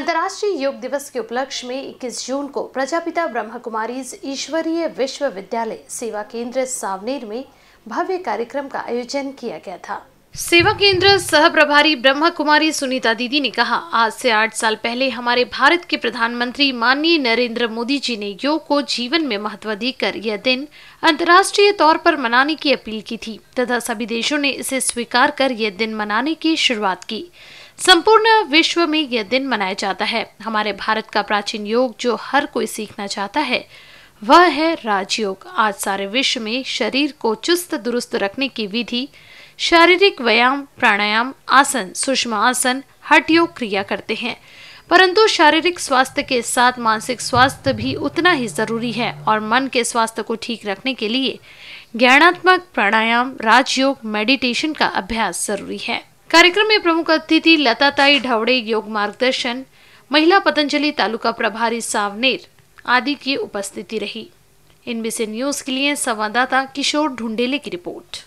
अंतर्राष्ट्रीय योग दिवस के उपलक्ष्य में 21 जून को प्रजापिता ब्रह्म कुमारी ईश्वरीय विश्वविद्यालय सेवा केंद्र सावनेर में भव्य कार्यक्रम का आयोजन किया गया था सेवा केंद्र सह प्रभारी ब्रह्म कुमारी सुनीता दीदी ने कहा आज से आठ साल पहले हमारे भारत के प्रधानमंत्री माननीय नरेंद्र मोदी जी ने योग को जीवन में महत्व देकर यह दिन अंतर्राष्ट्रीय तौर पर मनाने की अपील की थी तथा सभी देशों ने इसे स्वीकार कर यह दिन मनाने की शुरुआत की संपूर्ण विश्व में यह दिन मनाया जाता है हमारे भारत का प्राचीन योग जो हर कोई सीखना चाहता है वह है राजयोग आज सारे विश्व में शरीर को चुस्त दुरुस्त रखने की विधि शारीरिक व्यायाम प्राणायाम आसन सूक्ष्म आसन हट योग क्रिया करते हैं परंतु शारीरिक स्वास्थ्य के साथ मानसिक स्वास्थ्य भी उतना ही जरूरी है और मन के स्वास्थ्य को ठीक रखने के लिए ज्ञानात्मक प्राणायाम राजयोग मेडिटेशन का अभ्यास जरूरी है कार्यक्रम में प्रमुख अतिथि लताताई ढावड़े योग मार्गदर्शन महिला पतंजलि तालुका प्रभारी सावनेर आदि की उपस्थिति रही इनबीसी न्यूज के लिए संवाददाता किशोर ढूंढेले की रिपोर्ट